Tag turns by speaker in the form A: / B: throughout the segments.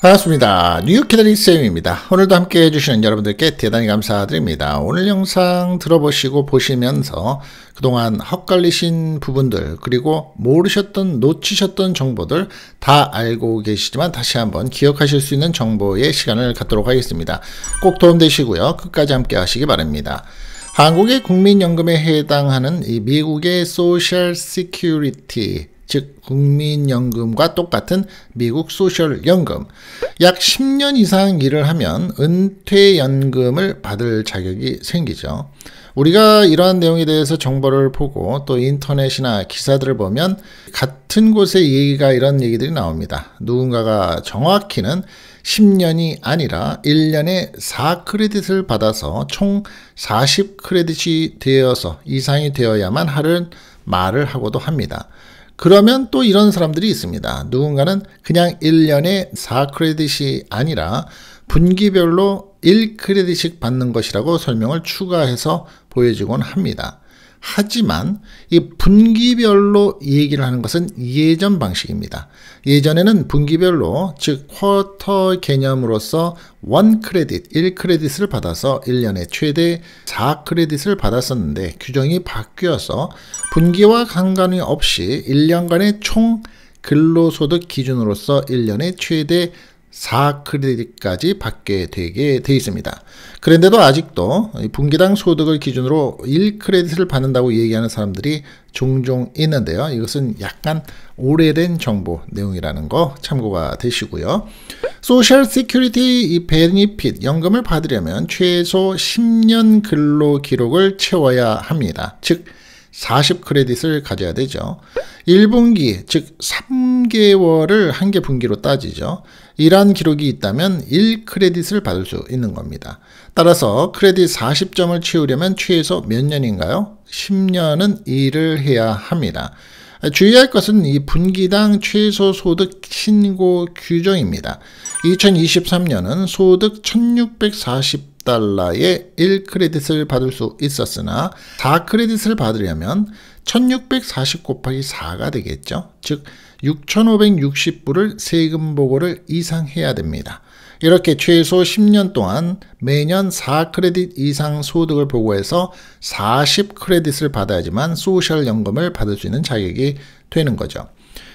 A: 반갑습니다. 뉴욕 캐나리 쌤입니다. 오늘도 함께 해주시는 여러분들께 대단히 감사드립니다. 오늘 영상 들어보시고 보시면서 그동안 헛갈리신 부분들 그리고 모르셨던 놓치셨던 정보들 다 알고 계시지만 다시 한번 기억하실 수 있는 정보의 시간을 갖도록 하겠습니다. 꼭 도움되시고요. 끝까지 함께 하시기 바랍니다. 한국의 국민연금에 해당하는 이 미국의 소셜 시큐리티 즉 국민연금과 똑같은 미국 소셜연금. 약 10년 이상 일을 하면 은퇴연금을 받을 자격이 생기죠. 우리가 이러한 내용에 대해서 정보를 보고 또 인터넷이나 기사들을 보면 같은 곳의 얘기가 이런 얘기들이 나옵니다. 누군가가 정확히는 10년이 아니라 1년에 4크레딧을 받아서 총 40크레딧이 되어서 이상이 되어야만 하는 말을 하고도 합니다. 그러면 또 이런 사람들이 있습니다. 누군가는 그냥 1년에 4크레딧이 아니라 분기별로 1크레딧씩 받는 것이라고 설명을 추가해서 보여주곤 합니다. 하지만 이 분기별로 얘기를 하는 것은 예전 방식입니다. 예전에는 분기별로 즉 쿼터 개념으로서 1 크레딧, 1 크레딧을 받아서 1년에 최대 4 크레딧을 받았었는데 규정이 바뀌어서 분기와 상관이 없이 1년간의 총 근로소득 기준으로서 1년에 최대 4크레딧까지 받게 되게 돼 있습니다. 그런데도 아직도 분기당 소득을 기준으로 1크레딧을 받는다고 얘기하는 사람들이 종종 있는데요. 이것은 약간 오래된 정보 내용이라는 거 참고가 되시고요. 소셜 시큐리티 이 베니핏 연금을 받으려면 최소 10년 근로 기록을 채워야 합니다. 즉 40크레딧을 가져야 되죠. 1분기, 즉 3개월을 한 개 분기로 따지죠. 이러한 기록이 있다면 1크레딧을 받을 수 있는 겁니다. 따라서 크레딧 40점을 채우려면 최소 몇 년인가요? 10년은 일을 해야 합니다. 주의할 것은 이 분기당 최소 소득 신고 규정입니다. 2023년은 소득 1640 1달러에 1크레딧을 받을 수 있었으나 4크레딧을 받으려면 1640 곱하기 4가 되겠죠. 즉 6560불을 세금 보고를 이상해야 됩니다. 이렇게 최소 10년 동안 매년 4크레딧 이상 소득을 보고해서 40크레딧을 받아야지만 소셜연금을 받을 수 있는 자격이 되는 거죠.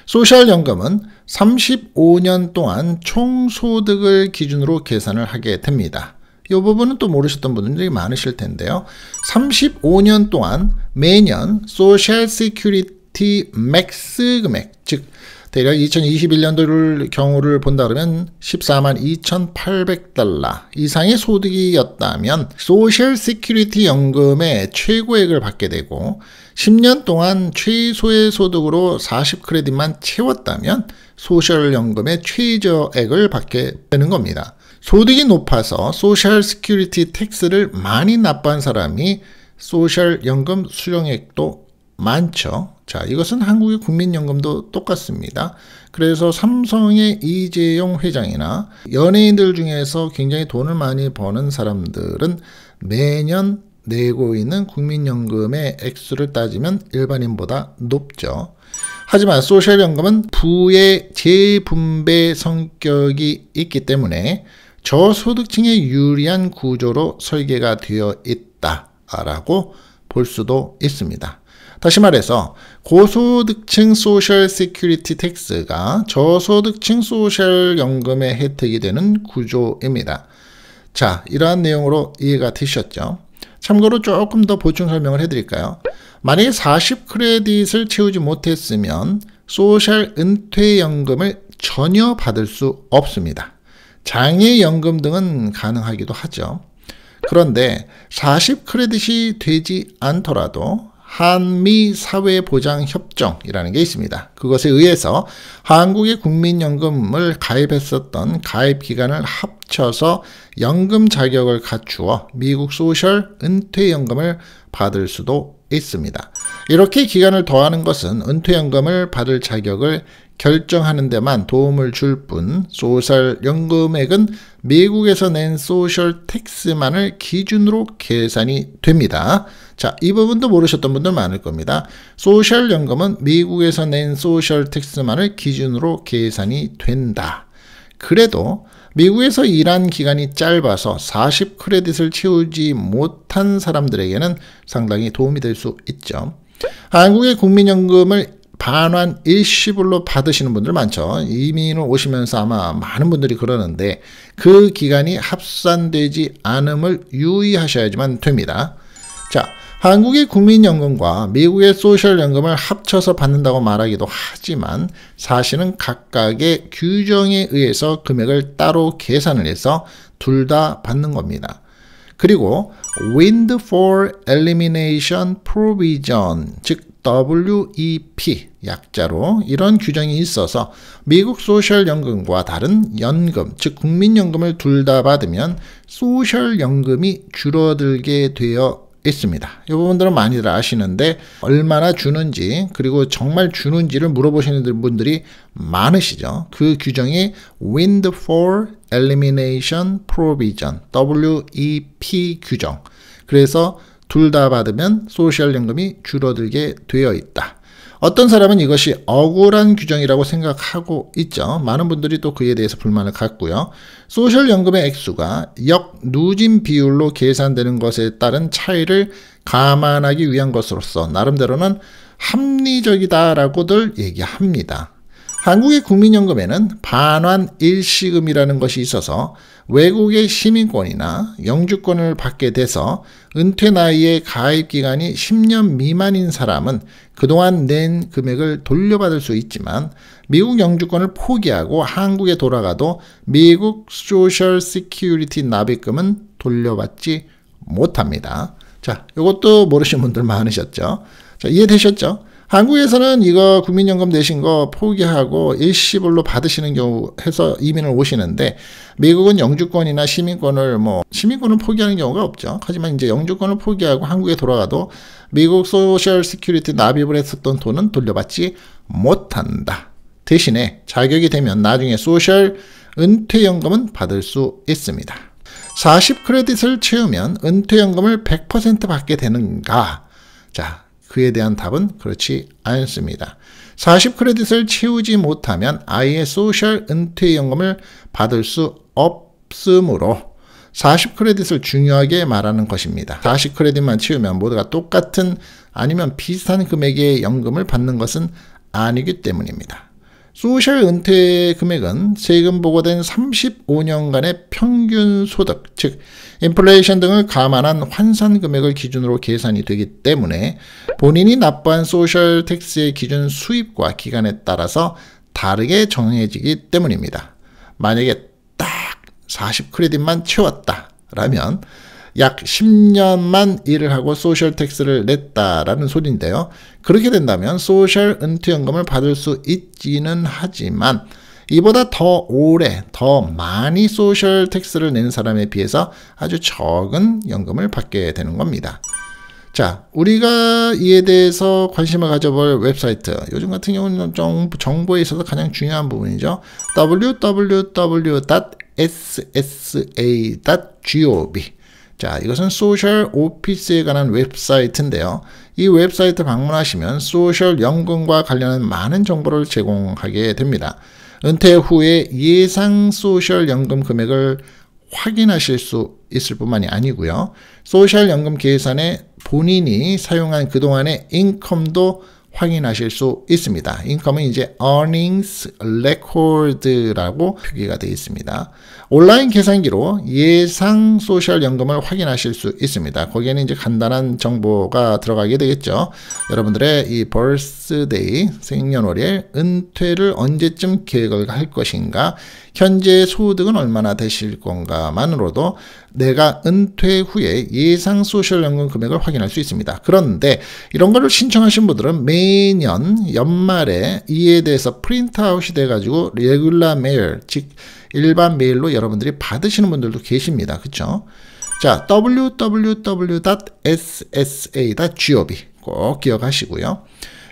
A: 소셜연금은 35년 동안 총소득을 기준으로 계산을 하게 됩니다. 이 부분은 또 모르셨던 분들이 많으실 텐데요. 35년 동안 매년 소셜 시큐리티 맥스 금액, 즉 대략 2021년도를 경우를 본다 그러면 14만 2,800달러 이상의 소득이었다면 소셜 시큐리티 연금의 최고액을 받게 되고 10년 동안 최소의 소득으로 40크레딧만 채웠다면 소셜연금의 최저액을 받게 되는 겁니다. 소득이 높아서 소셜 스큐리티 텍스를 많이 납부한 사람이 소셜연금 수령액도 많죠. 자, 이것은 한국의 국민연금도 똑같습니다. 그래서 삼성의 이재용 회장이나 연예인들 중에서 굉장히 돈을 많이 버는 사람들은 매년 내고 있는 국민연금의 액수를 따지면 일반인보다 높죠. 하지만 소셜연금은 부의 재분배 성격이 있기 때문에 저소득층에 유리한 구조로 설계가 되어 있다라고 볼 수도 있습니다. 다시 말해서 고소득층 소셜 시큐리티 텍스가 저소득층 소셜 연금의 혜택이 되는 구조입니다. 자, 이러한 내용으로 이해가 되셨죠? 참고로 조금 더 보충 설명을 해드릴까요? 만약에 40크레딧을 채우지 못했으면 소셜 은퇴연금을 전혀 받을 수 없습니다. 장애연금 등은 가능하기도 하죠. 그런데 40크레딧이 되지 않더라도 한미사회보장협정이라는 게 있습니다. 그것에 의해서 한국의 국민연금을 가입했었던 가입기간을 합쳐서 연금 자격을 갖추어 미국 소셜 은퇴연금을 받을 수도 있습니다. 이렇게 기간을 더하는 것은 은퇴연금을 받을 자격을 결정하는 데만 도움을 줄 뿐 소셜 연금액은 미국에서 낸 소셜 텍스만을 기준으로 계산이 됩니다. 자, 이 부분도 모르셨던 분들 많을 겁니다. 소셜 연금은 미국에서 낸 소셜 텍스만을 기준으로 계산이 된다. 그래도 미국에서 일한 기간이 짧아서 40 크레딧을 채우지 못한 사람들에게는 상당히 도움이 될 수 있죠. 한국의 국민연금을 반환 일시불로 받으시는 분들 많죠. 이민을 오시면서 아마 많은 분들이 그러는데 그 기간이 합산되지 않음을 유의하셔야지만 됩니다. 자, 한국의 국민연금과 미국의 소셜연금을 합쳐서 받는다고 말하기도 하지만 사실은 각각의 규정에 의해서 금액을 따로 계산을 해서 둘 다 받는 겁니다. 그리고 Windfall Elimination Provision 즉 WEP 약자로 이런 규정이 있어서 미국 소셜연금과 다른 연금, 즉 국민연금을 둘 다 받으면 소셜연금이 줄어들게 되어 있습니다. 이 부분들은 많이들 아시는데 얼마나 주는지 그리고 정말 주는지를 물어보시는 분들이 많으시죠. 그 규정이 Windfall Elimination Provision WEP 규정. 그래서 둘다 받으면 소셜연금이 줄어들게 되어 있다. 어떤 사람은 이것이 억울한 규정이라고 생각하고 있죠. 많은 분들이 또 그에 대해서 불만을 갖고요. 소셜연금의 액수가 역누진 비율로 계산되는 것에 따른 차이를 감안하기 위한 것으로서 나름대로는 합리적이다라고들 얘기합니다. 한국의 국민연금에는 반환 일시금이라는 것이 있어서 외국의 시민권이나 영주권을 받게 돼서 은퇴 나이에 가입 기간이 10년 미만인 사람은 그동안 낸 금액을 돌려받을 수 있지만 미국 영주권을 포기하고 한국에 돌아가도 미국 소셜 시큐리티 납입금은 돌려받지 못합니다. 자, 이것도 모르시는 분들 많으셨죠? 자, 이해되셨죠? 한국에서는 이거 국민연금 내신 거 포기하고 일시불로 받으시는 경우 해서 이민을 오시는데 미국은 영주권이나 시민권을 뭐 시민권을 포기하는 경우가 없죠. 하지만 이제 영주권을 포기하고 한국에 돌아가도 미국 소셜 시큐리티 납입을 했었던 돈은 돌려받지 못한다. 대신에 자격이 되면 나중에 소셜 은퇴연금은 받을 수 있습니다. 40 크레딧을 채우면 은퇴연금을 100% 받게 되는가? 자, 그에 대한 답은 그렇지 않습니다. 40크레딧을 채우지 못하면 아이의 소셜 은퇴연금을 받을 수 없으므로 40크레딧을 중요하게 말하는 것입니다. 40크레딧만 채우면 모두가 똑같은 아니면 비슷한 금액의 연금을 받는 것은 아니기 때문입니다. 소셜 은퇴 금액은 세금 보고된 35년간의 평균 소득, 즉 인플레이션 등을 감안한 환산 금액을 기준으로 계산이 되기 때문에 본인이 납부한 소셜 텍스의 기준 수입과 기간에 따라서 다르게 정해지기 때문입니다. 만약에 딱 40크레딧만 채웠다라면 약 10년만 일을 하고 소셜 텍스를 냈다라는 소리인데요. 그렇게 된다면 소셜 은퇴연금을 받을 수 있기는 하지만 이보다 더 오래, 더 많이 소셜 텍스를 낸 사람에 비해서 아주 적은 연금을 받게 되는 겁니다. 자, 우리가 이에 대해서 관심을 가져볼 웹사이트. 요즘 같은 경우는 정보, 에 있어서 가장 중요한 부분이죠. www.ssa.gov 자, 이것은 소셜 오피스에 관한 웹사이트인데요. 이 웹사이트 방문하시면 소셜 연금과 관련한 많은 정보를 제공하게 됩니다. 은퇴 후에 예상 소셜 연금 금액을 확인하실 수 있을 뿐만이 아니고요. 소셜 연금 계산에 본인이 사용한 그동안의 인컴도 확인하실 수 있습니다. 인컴은 이제 earnings record라고 표기가 되어 있습니다. 온라인 계산기로 예상 소셜 연금을 확인하실 수 있습니다. 거기에는 이제 간단한 정보가 들어가게 되겠죠. 여러분들의 이 birthday 생년월일 은퇴를 언제쯤 계획을 할 것인가 현재 소득은 얼마나 되실 건가만으로도 내가 은퇴 후에 예상 소셜연금 금액을 확인할 수 있습니다. 그런데 이런 거를 신청하신 분들은 매년 연말에 이에 대해서 프린트아웃이 돼가지고 레귤라 메일, 즉 일반 메일로 여러분들이 받으시는 분들도 계십니다. 그쵸? 자, www.ssa.gov 꼭 기억하시고요.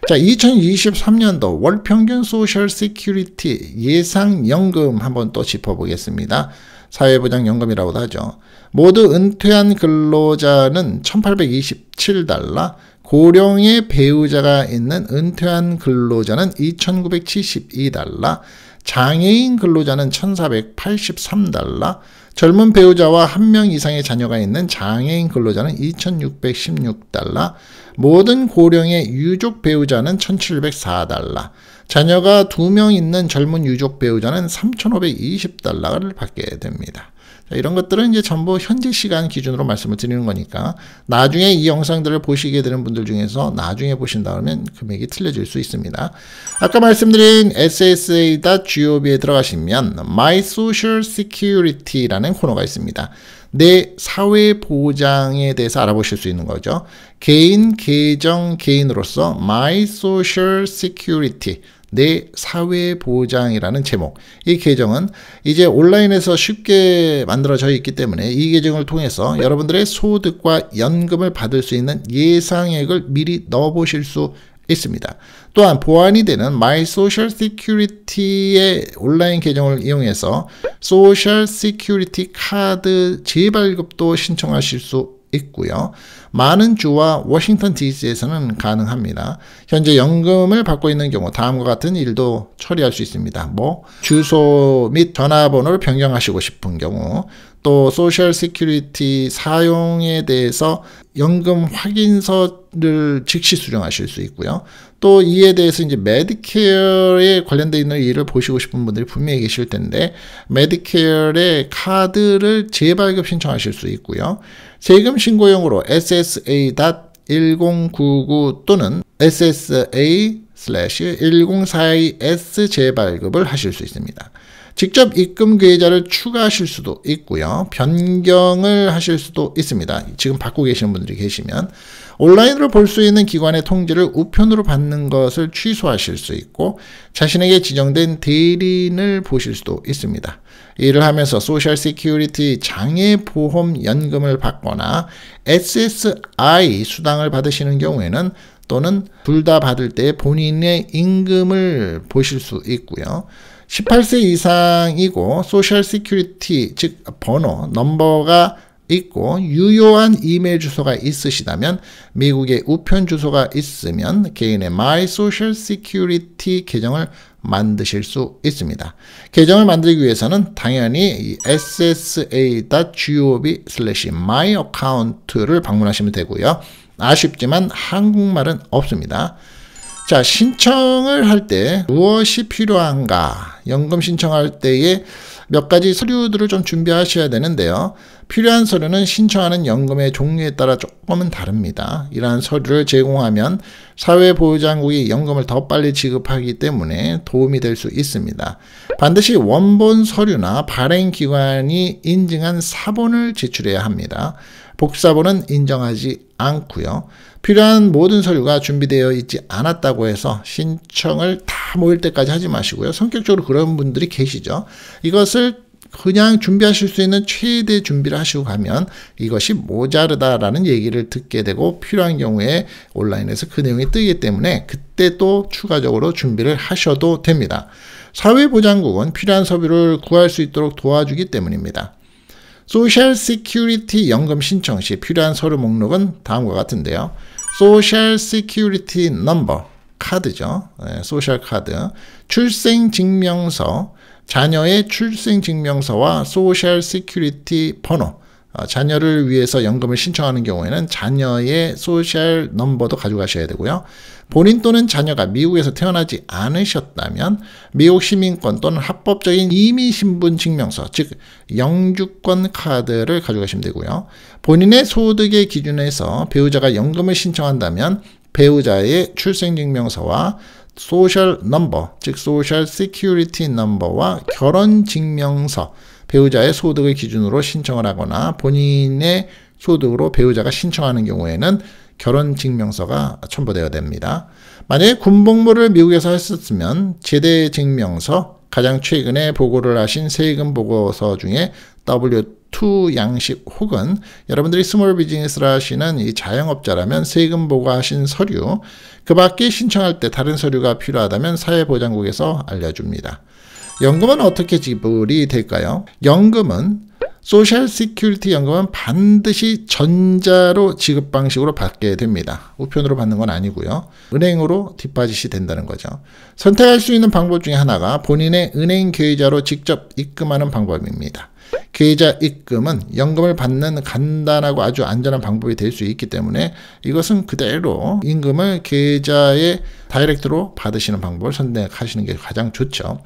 A: 자, 2023년도 월평균 소셜 시큐리티 예상연금 한번 또 짚어보겠습니다. 사회보장연금이라고도 하죠. 모두 은퇴한 근로자는 1827달러, 고령의 배우자가 있는 은퇴한 근로자는 2972달러, 장애인 근로자는 1483달러, 젊은 배우자와 한 명 이상의 자녀가 있는 장애인 근로자는 2616달러, 모든 고령의 유족 배우자는 1704달러, 자녀가 두 명 있는 젊은 유족 배우자는 3520달러를 받게 됩니다. 이런 것들은 이제 전부 현재 시간 기준으로 말씀을 드리는 거니까 나중에 이 영상들을 보시게 되는 분들 중에서 나중에 보신다음에 금액이 틀려질 수 있습니다. 아까 말씀드린 ssa.gov에 들어가시면 My Social Security라는 코너가 있습니다. 내 사회보장에 대해서 알아보실 수 있는 거죠. 개인 계정 개인으로서 My Social Security 내 사회보장이라는 제목. 이 계정은 이제 온라인에서 쉽게 만들어져 있기 때문에 이 계정을 통해서 네. 여러분들의 소득과 연금을 받을 수 있는 예상액을 미리 넣어보실 수 있습니다. 또한 보안이 되는 My Social Security의 온라인 계정을 이용해서 Social Security 카드 재발급도 신청하실 수 있습니다. 있고요. 많은 주와 워싱턴 DC에서는 가능합니다. 현재 연금을 받고 있는 경우 다음과 같은 일도 처리할 수 있습니다. 뭐 주소 및 전화번호를 변경하시고 싶은 경우 또 소셜 시큐리티 사용에 대해서 연금 확인서를 즉시 수령하실 수 있고요. 또 이에 대해서 이제 메디케어에 관련돼 있는 일을 보시고 싶은 분들이 분명히 계실 텐데 메디케어의 카드를 재발급 신청하실 수 있고요. 세금 신고용으로 ssa.1099 또는 ssa 1042S 재발급을 하실 수 있습니다. 직접 입금 계좌를 추가하실 수도 있고요. 변경을 하실 수도 있습니다. 지금 받고 계시는 분들이 계시면 온라인으로 볼 수 있는 기관의 통지를 우편으로 받는 것을 취소하실 수 있고 자신에게 지정된 대리인을 보실 수도 있습니다. 이를 하면서 소셜 시큐리티 장애보험 연금을 받거나 SSI 수당을 받으시는 경우에는 또는 둘 다 받을 때 본인의 임금을 보실 수 있고요. 18세 이상이고 소셜 시큐리티 즉 번호 넘버가 있고 유효한 이메일 주소가 있으시다면 미국의 우편 주소가 있으면 개인의 My Social Security 계정을 만드실 수 있습니다. 계정을 만들기 위해서는 당연히 ssa.gov/myaccount를 방문하시면 되고요. 아쉽지만 한국말은 없습니다. 자, 신청을 할 때 무엇이 필요한가? 연금 신청할 때에 몇 가지 서류들을 좀 준비하셔야 되는데요. 필요한 서류는 신청하는 연금의 종류에 따라 조금은 다릅니다. 이러한 서류를 제공하면 사회보호장국이 연금을 더 빨리 지급하기 때문에 도움이 될 수 있습니다. 반드시 원본 서류나 발행기관이 인증한 사본을 제출해야 합니다. 복사본은 인정하지 않고요. 필요한 모든 서류가 준비되어 있지 않았다고 해서 신청을 다 모일 때까지 하지 마시고요. 성격적으로 그런 분들이 계시죠. 이것을 그냥 준비하실 수 있는 최대 준비를 하시고 가면 이것이 모자르다라는 얘기를 듣게 되고 필요한 경우에 온라인에서 그 내용이 뜨기 때문에 그때 또 추가적으로 준비를 하셔도 됩니다. 사회보장국은 필요한 서류를 구할 수 있도록 도와주기 때문입니다. 소셜 시큐리티 연금 신청 시 필요한 서류 목록은 다음과 같은데요. 소셜 시큐리티 넘버 카드죠. 네, 소셜 카드, 출생증명서, 자녀의 출생증명서와 소셜 시큐리티 번호 아, 자녀를 위해서 연금을 신청하는 경우에는 자녀의 소셜 넘버도 가져가셔야 되고요. 본인 또는 자녀가 미국에서 태어나지 않으셨다면 미국 시민권 또는 합법적인 이미 신분 증명서, 즉 영주권 카드를 가져가시면 되고요. 본인의 소득의 기준에서 배우자가 연금을 신청한다면 배우자의 출생증명서와 소셜 넘버, 즉 소셜 시큐리티 넘버와 결혼 증명서, 배우자의 소득을 기준으로 신청을 하거나 본인의 소득으로 배우자가 신청하는 경우에는 결혼 증명서가 첨부되어야 됩니다. 만약에 군복무를 미국에서 했었으면 제대 증명서, 가장 최근에 보고를 하신 세금 보고서 중에 W 투 양식 혹은 여러분들이 스몰 비즈니스를 하시는 이 자영업자라면 세금 보고하신 서류, 그 밖에 신청할 때 다른 서류가 필요하다면 사회보장국에서 알려줍니다. 연금은 어떻게 지불이 될까요? 연금은 소셜 시큐리티 연금은 반드시 전자로 지급 방식으로 받게 됩니다. 우편으로 받는 건 아니고요. 은행으로 뒷받이시 된다는 거죠. 선택할 수 있는 방법 중에 하나가 본인의 은행 계좌로 직접 입금하는 방법입니다. 계좌 입금은 연금을 받는 간단하고 아주 안전한 방법이 될 수 있기 때문에 이것은 그대로 임금을 계좌에 다이렉트로 받으시는 방법을 선택하시는 게 가장 좋죠.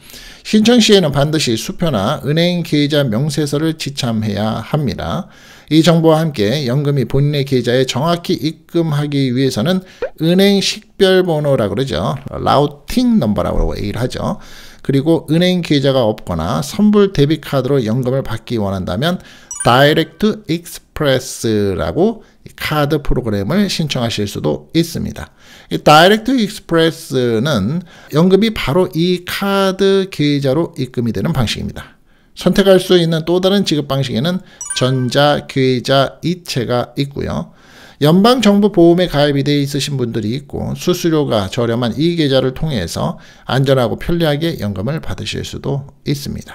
A: 신청 시에는 반드시 수표나 은행 계좌 명세서를 지참해야 합니다. 이 정보와 함께 연금이 본인의 계좌에 정확히 입금하기 위해서는 은행 식별번호라고 그러죠. 라우팅 넘버라고 얘기를 하죠. 그리고 은행 계좌가 없거나 선불 데비카드로 연금을 받기 원한다면 다이렉트 익스프레스라고 카드 프로그램을 신청하실 수도 있습니다. 이 다이렉트 익스프레스는 연금이 바로 이 카드 계좌로 입금이 되는 방식입니다. 선택할 수 있는 또 다른 지급 방식에는 전자계좌 이체가 있고요. 연방정부 보험에 가입이 되어 있으신 분들이 있고 수수료가 저렴한 이 계좌를 통해서 안전하고 편리하게 연금을 받으실 수도 있습니다.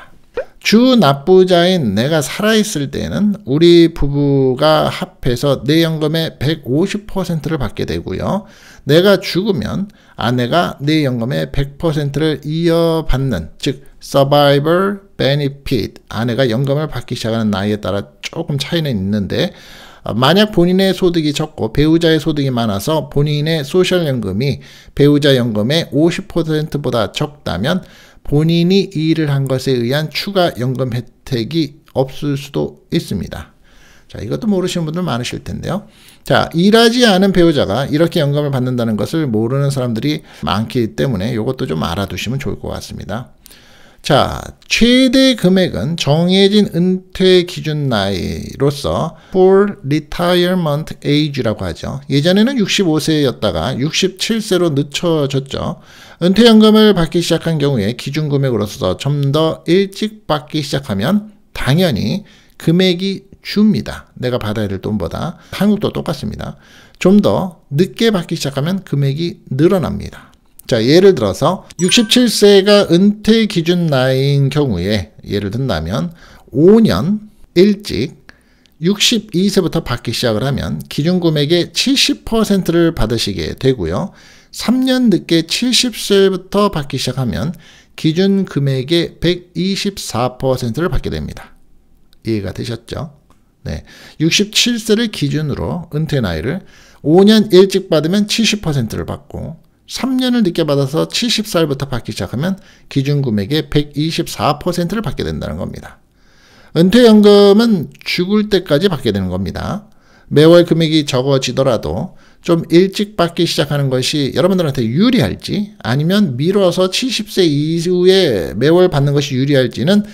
A: 주 납부자인 내가 살아있을 때는 우리 부부가 합해서 내 연금의 150%를 받게 되고요. 내가 죽으면 아내가 내 연금의 100%를 이어받는 즉 서바이벌 베니핏 아내가 연금을 받기 시작하는 나이에 따라 조금 차이는 있는데 아, 만약 본인의 소득이 적고 배우자의 소득이 많아서 본인의 소셜연금이 배우자 연금의 50%보다 적다면 본인이 일을 한 것에 의한 추가 연금 혜택이 없을 수도 있습니다. 자, 이것도 모르시는 분들 많으실 텐데요. 자, 일하지 않은 배우자가 이렇게 연금을 받는다는 것을 모르는 사람들이 많기 때문에 이것도 좀 알아두시면 좋을 것 같습니다. 자, 최대 금액은 정해진 은퇴 기준 나이로서 full retirement age라고 하죠. 예전에는 65세였다가 67세로 늦춰졌죠. 은퇴연금을 받기 시작한 경우에 기준 금액으로서 좀 더 일찍 받기 시작하면 당연히 금액이 줍니다. 내가 받아야 될 돈보다. 한국도 똑같습니다. 좀 더 늦게 받기 시작하면 금액이 늘어납니다. 자, 예를 들어서 67세가 은퇴 기준 나이인 경우에 예를 든다면 5년 일찍 62세부터 받기 시작을 하면 기준 금액의 70%를 받으시게 되고요. 3년 늦게 70세부터 받기 시작하면 기준 금액의 124%를 받게 됩니다. 이해가 되셨죠? 네. 67세를 기준으로 은퇴 나이를 5년 일찍 받으면 70%를 받고 3년을 늦게 받아서 70살부터 받기 시작하면 기준 금액의 124%를 받게 된다는 겁니다. 은퇴연금은 죽을 때까지 받게 되는 겁니다. 매월 금액이 적어지더라도 좀 일찍 받기 시작하는 것이 여러분들한테 유리할지 아니면 미뤄서 70세 이후에 매월 받는 것이 유리할지는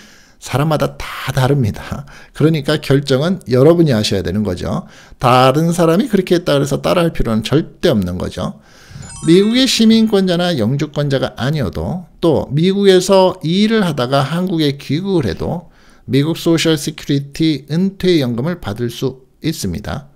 A: 사람마다 다 다릅니다. 그러니까 결정은 여러분이 하셔야 되는 거죠. 다른 사람이 그렇게 했다 그래서 따라할 필요는 절대 없는 거죠. 미국의 시민권자나 영주권자가 아니어도 또 미국에서 일을 하다가 한국에 귀국을 해도 미국 소셜 시큐리티 은퇴연금을 받을 수 있습니다.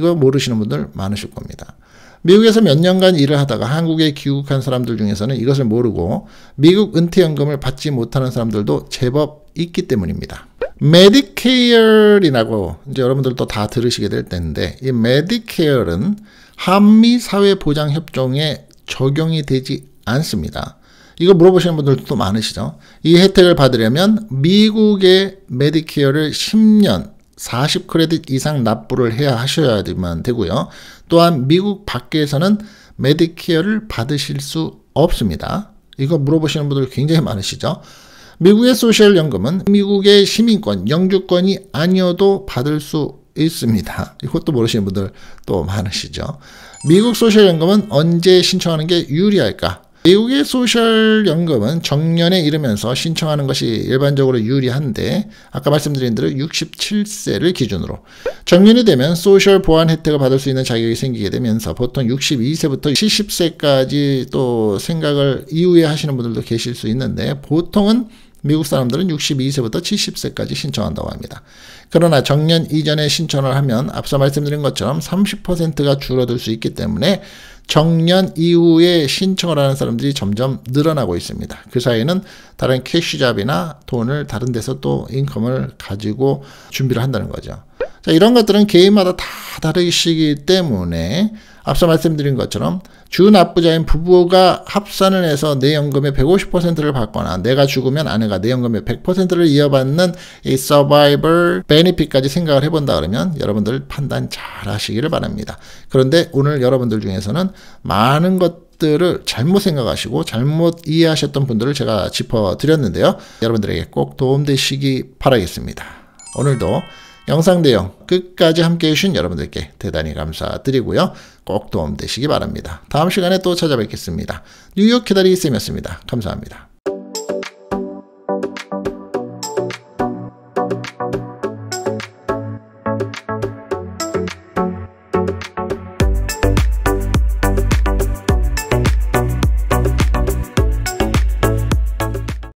A: 이거 모르시는 분들 많으실 겁니다. 미국에서 몇 년간 일을 하다가 한국에 귀국한 사람들 중에서는 이것을 모르고 미국 은퇴연금을 받지 못하는 사람들도 제법 있기 때문입니다. 메디케어라고 이제 여러분들도 다 들으시게 될 텐데 이 메디케어는 한미 사회보장협정에 적용이 되지 않습니다. 이거 물어보시는 분들도 많으시죠. 이 혜택을 받으려면 미국의 메디케어를 10년 40크레딧 이상 납부를 해야 하셔야만 되고요. 또한 미국 밖에서는 메디케어를 받으실 수 없습니다. 이거 물어보시는 분들 굉장히 많으시죠. 미국의 소셜연금은 미국의 시민권, 영주권이 아니어도 받을 수 있습니다. 이것도 모르시는 분들 또 많으시죠. 미국 소셜연금은 언제 신청하는 게 유리할까? 미국의 소셜연금은 정년에 이르면서 신청하는 것이 일반적으로 유리한데 아까 말씀드린 대로 67세를 기준으로 정년이 되면 소셜 보안 혜택을 받을 수 있는 자격이 생기게 되면서 보통 62세부터 70세까지 또 생각을 이후에 하시는 분들도 계실 수 있는데 보통은 미국 사람들은 62세부터 70세까지 신청한다고 합니다. 그러나 정년 이전에 신청을 하면 앞서 말씀드린 것처럼 30%가 줄어들 수 있기 때문에 정년 이후에 신청을 하는 사람들이 점점 늘어나고 있습니다. 그 사이에는 다른 캐시잡이나 돈을 다른 데서 또 인컴을 가지고 준비를 한다는 거죠. 자, 이런 것들은 개인마다 다 다르시기 때문에 앞서 말씀드린 것처럼 주납부자인 부부가 합산을 해서 내 연금의 150%를 받거나 내가 죽으면 아내가 내 연금의 100%를 이어받는 이 서바이벌 베니피까지 생각을 해본다 그러면 여러분들 판단 잘 하시기를 바랍니다. 그런데 오늘 여러분들 중에서는 많은 것 들을 잘못 생각하시고 잘못 이해하셨던 분들을 제가 짚어드렸는데요. 여러분들에게 꼭 도움되시기 바라겠습니다. 오늘도 영상 내용 끝까지 함께 해주신 여러분들께 대단히 감사드리고요. 꼭 도움되시기 바랍니다. 다음 시간에 또 찾아뵙겠습니다. 뉴욕 기다리기 쌤이었습니다. 감사합니다.